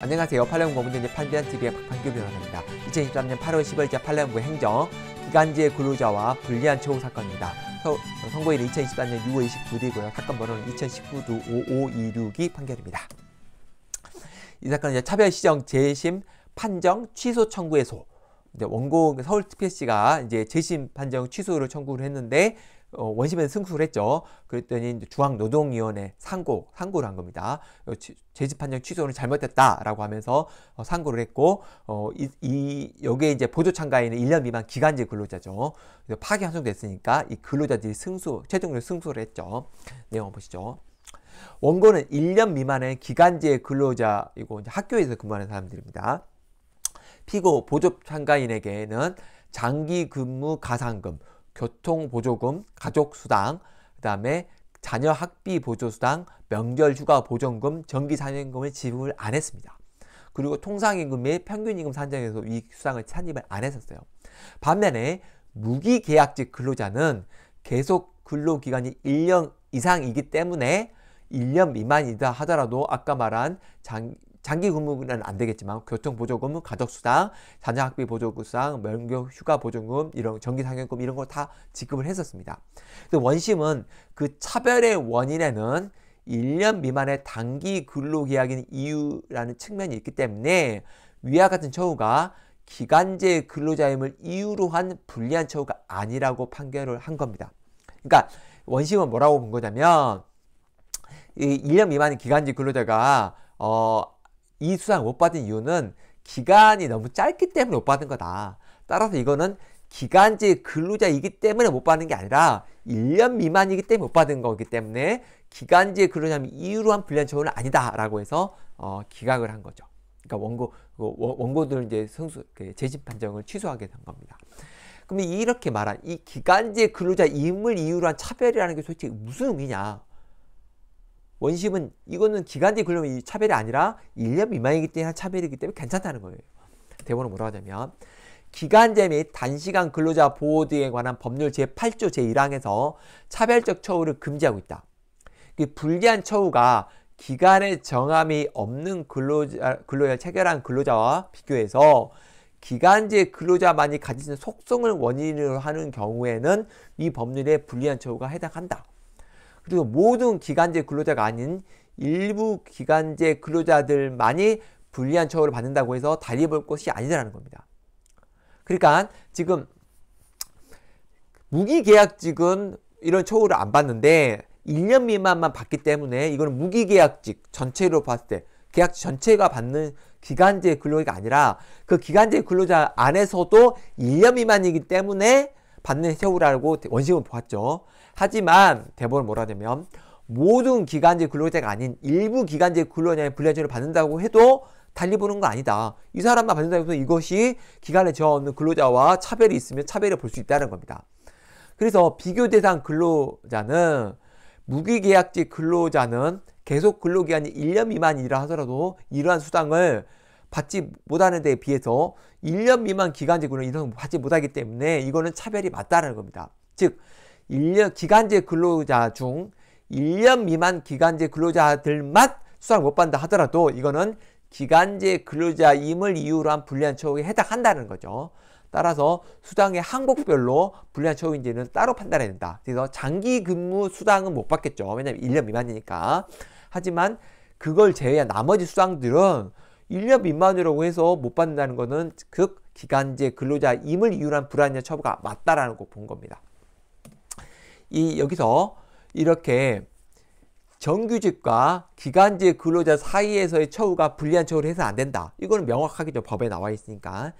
안녕하세요. 팔레온고 문제의 판대한 TV의 박판규 변호사입니다. 2023년 8월 10일자 팔레온고 행정 기간제 근로자와 불리한 처우 사건입니다. 선고일은 2023년 6월 29일이고요. 사건 번호는 2019도 5526이 판결입니다. 이 사건은 차별시정 재심 판정 취소 청구의 소 이제 원고 서울 특별시가 이제 재심 판정 취소를 청구를 했는데 어, 원심에서 승소를 했죠. 그랬더니 중앙노동위원회 상고, 상고를 한 겁니다. 어, 재집 판정 취소는 잘못됐다라고 하면서 어, 상고를 했고, 어, 이, 이, 여기에 이제 보조 참가인은 1년 미만 기간제 근로자죠. 파기 환송됐으니까 이 근로자들이 승소, 최종적으로 승소를 했죠. 내용 보시죠. 원고는 1년 미만의 기간제 근로자이고 학교에서 근무하는 사람들입니다. 피고 보조 참가인에게는 장기 근무 가산금, 교통 보조금, 가족 수당, 그다음에 자녀 학비 보조 수당, 명절 휴가 보전금, 정기 산임금을 지급을 안 했습니다. 그리고 통상임금 및 평균임금 산정에서 이익 수당을 산입을 안 했었어요. 반면에 무기계약직 근로자는 계속 근로기간이 1년 이상이기 때문에 1년 미만이다 하더라도 아까 말한 장, 장기 근무는 안 되겠지만 교통 보조금, 가족 수당, 자녀 학비 보조금, 명교 휴가 보조금 이런 정기 상여금 이런 걸 다 지급을 했었습니다. 근데 원심은 그 차별의 원인에는 1년 미만의 단기 근로계약인 이유라는 측면이 있기 때문에 위와 같은 처우가 기간제 근로자임을 이유로 한 불리한 처우가 아니라고 판결을 한 겁니다. 그러니까 원심은 뭐라고 본 거냐면 이 1년 미만의 기간제 근로자가 어이 수상 못 받은 이유는 기간이 너무 짧기 때문에 못 받은 거다. 따라서 이거는 기간제 근로자이기 때문에 못 받는 게 아니라 1년 미만이기 때문에 못 받은 거기 때문에 기간제 근로자 이유로 한 불량 처분은 아니다라고 해서 어, 기각을 한 거죠. 그러니까 원고 그 원고들 은 이제 승소 그 재심 판정을 취소하게 된 겁니다. 그러면 이렇게 말한 이 기간제 근로자 임을 이유로 한 차별이라는 게 솔직히 무슨 의미냐? 원심은 이거는 기간 뒤에 굴리면 이 차별이 아니라 1년 미만이기 때문에 차별이기 때문에 괜찮다는 거예요. 대본을 뭐라고 하냐면 기간제 및 단시간 근로자 보호 등에 관한 법률 제8조 제1항에서 차별적 처우를 금지하고 있다. 그 불리한 처우가 기간의 정함이 없는 근로자, 근로자 체결한 근로자와 비교해서 기간제 근로자만이 가지는 속성을 원인으로 하는 경우에는 이 법률에 불리한 처우가 해당한다. 그리고 모든 기간제 근로자가 아닌 일부 기간제 근로자들만이 불리한 처우를 받는다고 해서 달리볼 것이 아니라는 겁니다. 그러니까 지금 무기계약직은 이런 처우를 안 받는데 1년 미만만 받기 때문에 이거는 무기계약직 전체로 봤을 때계약 전체가 받는 기간제 근로가 아니라 그 기간제 근로자 안에서도 1년 미만이기 때문에 받는 세우라고 원칙을 보았죠. 하지만 대법원 뭐라 하냐면 모든 기간제 근로자가 아닌 일부 기간제 근로자의 불량치를 받는다고 해도 달리 보는 거 아니다. 이 사람만 받는다고 해서 이것이 기간에 저어 없는 근로자와 차별이 있으면 차별을 볼 수 있다는 겁니다. 그래서 비교 대상 근로자는 무기계약직 근로자는 계속 근로기간이 1년 미만이라 하더라도 이러한 수당을 받지 못하는 데 비해서 1년 미만 기간제고는 이런 받지 못하기 때문에 이거는 차별이 맞다는 겁니다. 즉 1년 기간제 근로자 중 1년 미만 기간제 근로자들만 수당을 못 받는다 하더라도 이거는 기간제 근로자임을 이유로 한 불리한 처우에 해당한다는 거죠. 따라서 수당의 항목별로 불리한 처우인지는 따로 판단해야 된다. 그래서 장기 근무 수당은 못 받겠죠. 왜냐하면 1년 미만이니까. 하지만 그걸 제외한 나머지 수당들은 1년 미만이라고 해서 못 받는다는 것은 극기간제 근로자임을 이유로 한 불안이나 처부가 맞다라는 거본 겁니다. 이 여기서 이렇게 정규직과 기간제 근로자 사이에서의 처우가 불리한 처우를 해서 안 된다. 이거는 명확하게 좀 법에 나와 있으니까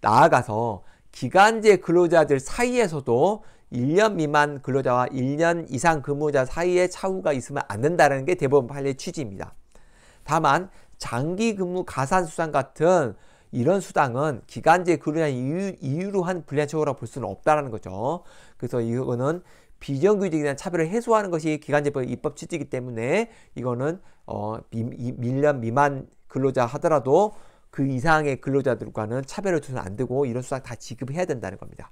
나아가서 기간제 근로자들 사이에서도 1년 미만 근로자와 1년 이상 근무자 사이에 차후가 있으면 안 된다는 게 대법원 판례의 취지입니다. 다만 장기 근무 가산 수당 같은 이런 수당은 기간제 근로자 이유, 이유로 한 불리한 처우라고 볼 수는 없다라는 거죠. 그래서 이거는 비정규직에 대한 차별을 해소하는 것이 기간제법 의 입법 취지이기 때문에 이거는 어, 미, 이, 1년 미만 근로자 하더라도 그 이상의 근로자들과는 차별을 두서는안 되고 이런 수당 다 지급해야 된다는 겁니다.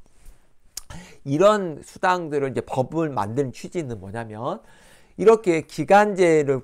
이런 수당들을 이제 법을 만드는 취지는 뭐냐면 이렇게 기간제를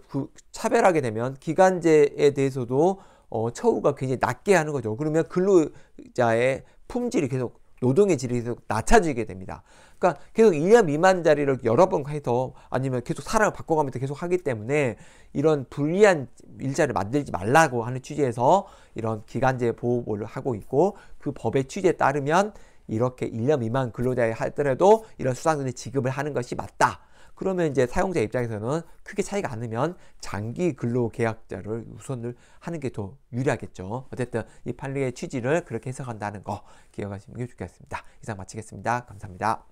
차별하게 되면 기간제에 대해서도 어, 처우가 굉장히 낮게 하는 거죠. 그러면 근로자의 품질이 계속 노동의 질이 계속 낮춰지게 됩니다. 그러니까 계속 1년 미만 자리를 여러 번 해서 아니면 계속 사람을 바꿔가면서 계속 하기 때문에 이런 불리한 일자를 만들지 말라고 하는 취지에서 이런 기간제 보호를 하고 있고 그 법의 취지에 따르면 이렇게 1년 미만 근로자에 하더라도 이런 수당금을 지급을 하는 것이 맞다. 그러면 이제 사용자 입장에서는 크게 차이가 않으면 장기 근로 계약자를 우선을 하는 게 더 유리하겠죠. 어쨌든 이 판례의 취지를 그렇게 해석한다는 거 기억하시면 좋겠습니다. 이상 마치겠습니다. 감사합니다.